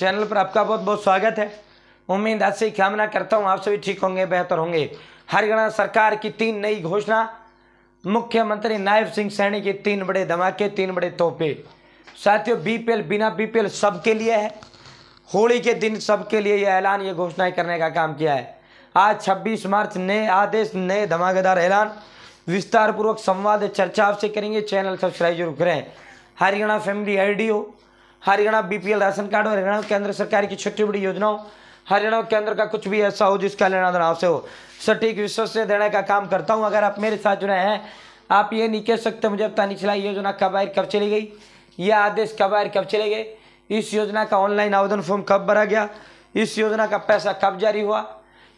channel पर आपका बहुत बहुत स्वागत है उम्मीद आज से कामना करता हूँ आप सभी ठीक होंगे बेहतर होंगे हरियाणा सरकार की तीन नई घोषणा मुख्यमंत्री नायब सिंह सैनी के तीन बड़े धमाके तीन बड़े तोहफे साथियों बीपीएल बिना बीपीएल सबके लिए है होली के दिन सबके लिए यह ऐलान ये घोषणाएं करने का काम किया है आज 26 मार्च नए आदेश नए धमाकेदार ऐलान विस्तार पूर्वक संवाद चर्चा आपसे करेंगे चैनल सब्सक्राइब जरूर करें Haryana family ID Haryana BPL ration card और हरियाणा केंद्र सरकार की छोटी बड़ी योजनाओं हरियाणा केंद्र का कुछ भी ऐसा हो जिसका लेना देना आपसे हो सटीक विश्वास से देने का काम करता हूँ अगर आप मेरे साथ जुड़े हैं आप ये नहीं कह सकते मुझे पता नहीं चला योजना कब आयर कब चली गई यह आदेश कब आयर कब चले गए इस योजना का ऑनलाइन आवेदन फॉर्म कब भरा गया इस योजना का पैसा कब जारी हुआ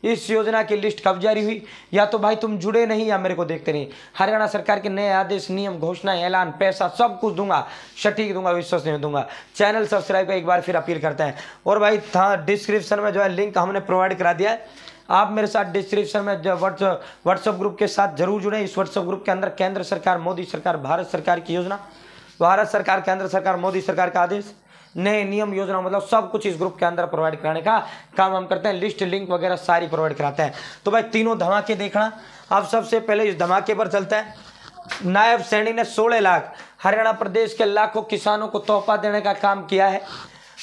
इस योजना की लिस्ट कब जारी हुई या तो भाई तुम जुड़े नहीं या मेरे को देखते नहीं हरियाणा सरकार के नए आदेश नियम घोषणा ऐलान पैसा सब कुछ दूंगा सटीक दूंगा विश्वसनीय दूंगा चैनल सब्सक्राइब का एक बार फिर अपील करते हैं और भाई हाँ डिस्क्रिप्शन में जो है लिंक हमने प्रोवाइड करा दिया है आप मेरे साथ डिस्क्रिप्शन में व्हाट्सअप ग्रुप के साथ जरूर जुड़े इस व्हाट्सअप ग्रुप के अंदर केंद्र सरकार मोदी सरकार भारत सरकार की योजना भारत सरकार केंद्र सरकार मोदी सरकार का आदेश नए नियम योजना मतलब सब कुछ इस ग्रुप के अंदर प्रोवाइड कराने का काम हम करते हैं लिस्ट लिंक वगैरह सारी प्रोवाइड कराते हैं तो भाई तीनों धमाके देखना अब सबसे पहले इस धमाके पर चलते हैं नायब सैनी ने सोलह लाख हरियाणा प्रदेश के लाखों किसानों को तोहफा देने का काम किया है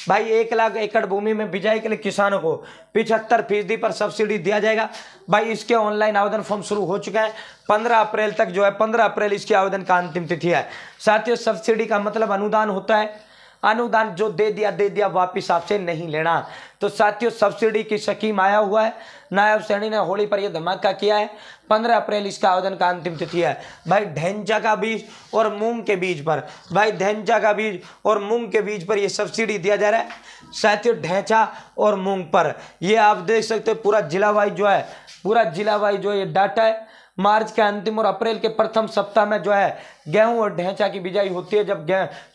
भाई एक लाख एकड़ भूमि में बिजाई के लिए किसानों को पिछहत्तर फीसदी पर सब्सिडी दिया जाएगा भाई इसके ऑनलाइन आवेदन फॉर्म शुरू हो चुका है पंद्रह अप्रैल तक जो है पंद्रह अप्रैल इसके आवेदन का अंतिम तिथि है साथ ही सब्सिडी का मतलब अनुदान होता है अनुदान जो दे दिया दे दिया वापिस आपसे नहीं लेना तो साथियों सब्सिडी की स्कीम आया हुआ है नायब सैनी ने होली पर यह धमाका किया है पंद्रह अप्रैल इसका आवेदन का अंतिम तिथि है भाई ढेंचा का बीज और मूंग के बीज पर भाई ढेंचा का बीज और मूंग के बीज पर यह सब्सिडी दिया जा रहा है साथियों ढेंचा और मूंग पर यह आप देख सकते हो पूरा जिला वाइज जो है पूरा जिला वाइज जो ये डाटा है मार्च के अंतिम और अप्रैल के प्रथम सप्ताह में जो है गेहूं और ढैंचा की बिजाई होती है जब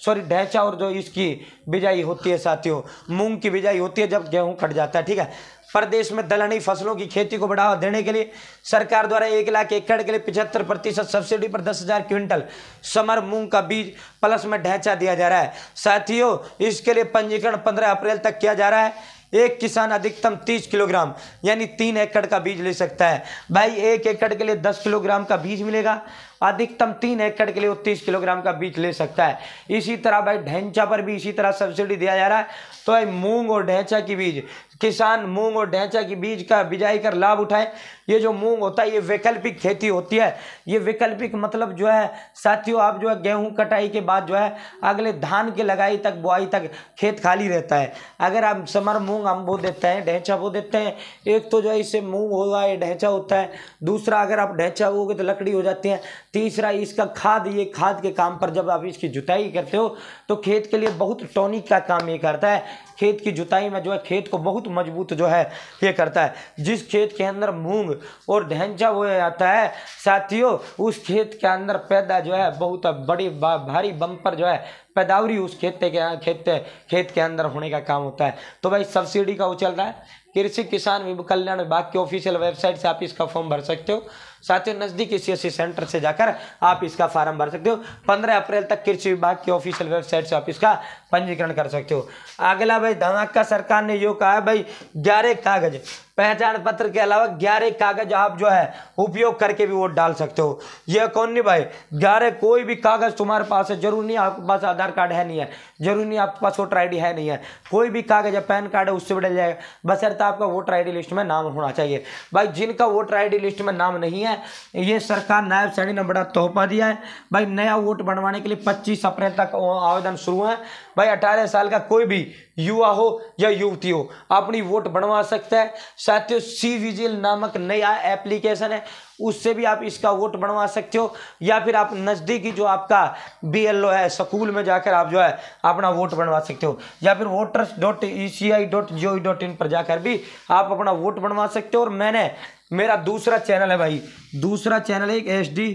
सॉरी ढैंचा और जो इसकी बिजाई होती है साथियों मूंग की बिजाई होती है जब गेहूं कट जाता है ठीक है प्रदेश में दलहनी फसलों की खेती को बढ़ावा देने के लिए सरकार द्वारा एक लाख एकड़ के लिए पिछहत्तर प्रतिशत सब्सिडी पर दस हजार क्विंटल समर मूंग का बीज प्लस में ढैंचा दिया जा रहा है साथियों इसके लिए पंजीकरण पंद्रह अप्रैल तक किया जा रहा है एक किसान अधिकतम तीस किलोग्राम यानी तीन एकड़ का बीज ले सकता है भाई एक एकड़ के लिए दस किलोग्राम का बीज मिलेगा अधिकतम तीन एकड़ के लिए उत्तीस तीस किलोग्राम का बीज ले सकता है इसी तरह भाई ढैंचा पर भी इसी तरह सब्सिडी दिया जा रहा है तो भाई मूंग और ढैंचा की बीज किसान मूंग और ढैंचा की बीज का बिजाई कर लाभ उठाएं ये जो मूंग होता है ये वैकल्पिक खेती होती है ये वैकल्पिक मतलब जो है साथियों आप जो है गेहूं कटाई के बाद जो है अगले धान के लगाई तक बुआई तक खेत खाली रहता है अगर आप समर मूंग हम बो देते हैं ढैंचा बो देते हैं एक तो जो है इससे मूँग होगा ये ढैंचा होता है दूसरा अगर आप ढैंचा बोगे तो लकड़ी हो जाती है तीसरा इसका खाद ये खाद के काम पर जब आप इसकी जुताई करते हो तो खेत के लिए बहुत टॉनिक का काम ये करता है खेत की जुताई में जो है खेत को बहुत मजबूत जो है ये करता है जिस खेत के अंदर मूंग और ढेंचा वो आता है साथियों उस खेत के अंदर पैदा जो है बहुत बड़ी भारी बम्पर जो है पैदावरी उस खेत के खेत खेत के अंदर होने का काम होता है तो भाई सब्सिडी का वो चल रहा है कृषि किसान कल्याण विभाग के ऑफिशियल वेबसाइट से आप इसका फॉर्म भर सकते हो साथ ही नजदीकी सी सेंटर से जाकर आप इसका फार्म भर सकते हो पंद्रह अप्रैल तक कृषि विभाग की ऑफिशियल वेबसाइट से आप इसका पंजीकरण कर सकते हो अगला भाई धमाका सरकार ने यो कहा भाई ग्यारह कागज पहचान पत्र के अलावा ग्यारह कागज आप जो है उपयोग करके भी वोट डाल सकते हो यह कौन नहीं भाई ग्यारह कोई भी कागज तुम्हारे पास है जरूरी नहीं आपके पास आधार कार्ड है नहीं है जरूरी नहीं आपके पास वोटर आई है नहीं है कोई भी कागज या पैन कार्ड है उससे भी डल जाएगा बसरता आपका वोटर आई लिस्ट में नाम होना चाहिए भाई जिनका वोटर आई लिस्ट में नाम नहीं है ये सरकार नायब सैनी ने बड़ा तोहफा दिया है भाई नया वोट बनवाने के लिए पच्चीस अप्रैल तक आवेदन शुरू है भाई अठारह साल का कोई भी युवा हो या युवती हो अपनी वोट बनवा सकता है साथियों सी विजिल नामक नया एप्लीकेशन है उससे भी आप इसका वोट बनवा सकते हो या फिर आप नज़दीकी जो आपका बी एल ओ है स्कूल में जाकर आप जो है अपना वोट बनवा सकते हो या फिर voters dot E C I dot G O dot in पर जाकर भी आप अपना वोट बनवा सकते हो और मैंने मेरा दूसरा चैनल है भाई दूसरा चैनल है एक एस डी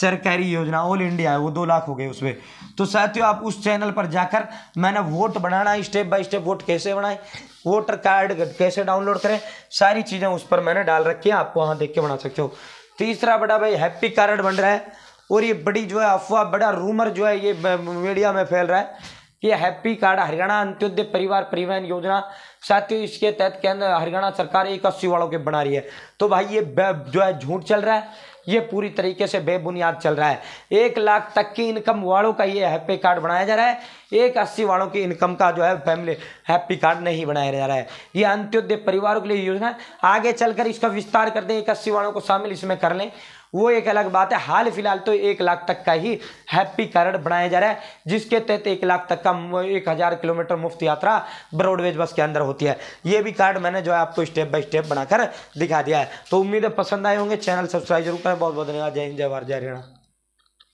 सरकारी योजना ऑल इंडिया है वो दो लाख हो गए उसमें तो साथियों आप उस चैनल पर जाकर मैंने वोट बनाना स्टेप बाय स्टेप वोट कैसे बनाए वोटर कार्ड कैसे डाउनलोड करें सारी चीज़ें उस पर मैंने डाल रखी है आप वहाँ देख के बना सकते हो तीसरा बड़ा भाई हैप्पी कार्ड बन रहा है और ये बड़ी जो है अफवाह बड़ा रूमर जो है ये मीडिया में फैल रहा है कि हैप्पी कार्ड हरियाणा अंत्योदय परिवार परिवहन योजना साथियों इसके तहत केंद्र हरियाणा सरकार एक अस्सी वालों के बना रही है तो भाई ये जो है झूठ चल रहा है ये पूरी तरीके से बेबुनियाद चल रहा है एक लाख तक की इनकम वालों का ये हैप्पी कार्ड बनाया जा रहा है एक अस्सी वालों की इनकम का जो है फैमिली हैप्पी कार्ड नहीं बनाया जा रहा है ये अंत्योदय परिवारों के लिए योजना आगे चलकर इसका विस्तार कर दें एक अस्सी वालों को शामिल इसमें कर लें वो एक अलग बात है हाल फिलहाल तो एक लाख तक का ही हैप्पी कार्ड बनाया जा रहा है जिसके तहत एक लाख तक का एक हज़ार किलोमीटर मुफ्त यात्रा ब्रॉडवेज बस के अंदर होती है ये भी कार्ड मैंने जो है आपको स्टेप बाय स्टेप बनाकर दिखा दिया है तो उम्मीद है पसंद आए होंगे चैनल सब्सक्राइब जरूर करें बहुत बहुत धन्यवाद जय हिंद जय भारत जय हरियाणा